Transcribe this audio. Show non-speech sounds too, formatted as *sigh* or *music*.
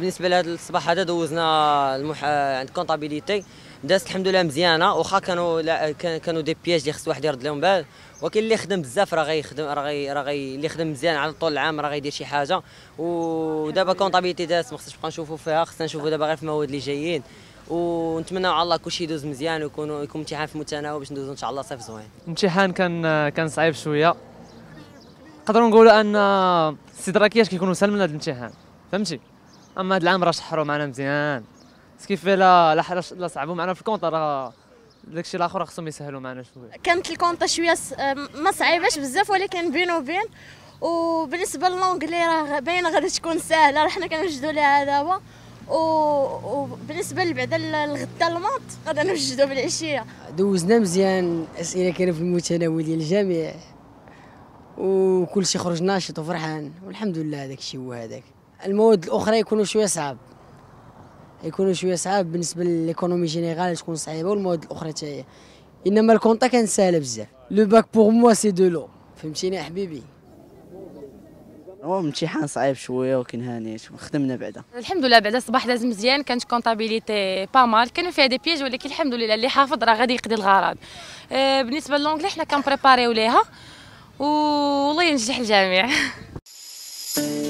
بالنسبه لهذا الصباح هذا دوزنا المح... عند كونطابيليتي دازت الحمد لله مزيانه واخا كانوا لا... كانوا دي بياج اللي خص واحد يرد لهم بال ولكن اللي خدم بزاف راه غيخدم راه غي... راه غي... اللي خدم مزيان على طول العام راه غيدير شي حاجه ودابا كونطابيليتي دازت ما خصناش نبقى نشوفوا فيها خصنا نشوفوا دابا غير في المواد اللي جايين ونتمنى على الله كلشي يدوز مزيان ويكون يكون امتحان في متناول باش ندوزو ان شاء الله صيف زوين الامتحان كان كان صعيب شويه نقدروا نقولوا ان السيد كيكونوا سالمين هذا الامتحان فهمتي اما هذا العام راه شحروا معنا مزيان كيف لا لا صعبوا معنا في الكونطا راه داكشي الاخر خصهم يسهلوا معنا شويه كانت الكونطا شويه ما صعيباش بزاف ولكن بين وبين وبالنسبه للونجلي راه باينه غادي تكون ساهله راه حنا كنوجدوا ليها دابا و... وبالنسبه لبعدا الغدا الماط غادي نوجدوا بالعشيه دوزنا مزيان الاسئله كانوا في المتناول ديال الجميع وكل شيء خرج ناشط وفرحان والحمد لله هذاك الشيء هو هذاك المواد الاخرى يكونوا شويه صعاب يكونوا شويه صعاب بالنسبه للايكونومي جينيرال تكون صعيبه والمواد الاخرى حتى هي انما الكونطا كان ساهله بزاف لو باك بوغ موا سي دو لو فهمتيني حبيبي هو امتحان صعيب شويه ولكن هانيت خدمنا بعدا الحمد لله بعدا الصباح داز مزيان كانت كونطابيليتي با مال كانوا فيها دي بيج ولكن الحمد لله اللي حافظ راه غادي يقضي الغرض آه، بالنسبه للونجلي حنا كنبريباريو ليها والله ينجح الجميع *laughs*